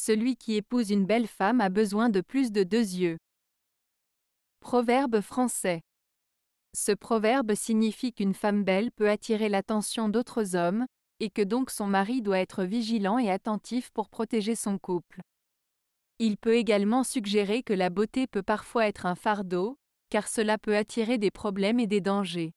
Celui qui épouse une belle femme a besoin de plus de deux yeux. Proverbe français. Ce proverbe signifie qu'une femme belle peut attirer l'attention d'autres hommes, et que donc son mari doit être vigilant et attentif pour protéger son couple. Il peut également suggérer que la beauté peut parfois être un fardeau, car cela peut attirer des problèmes et des dangers.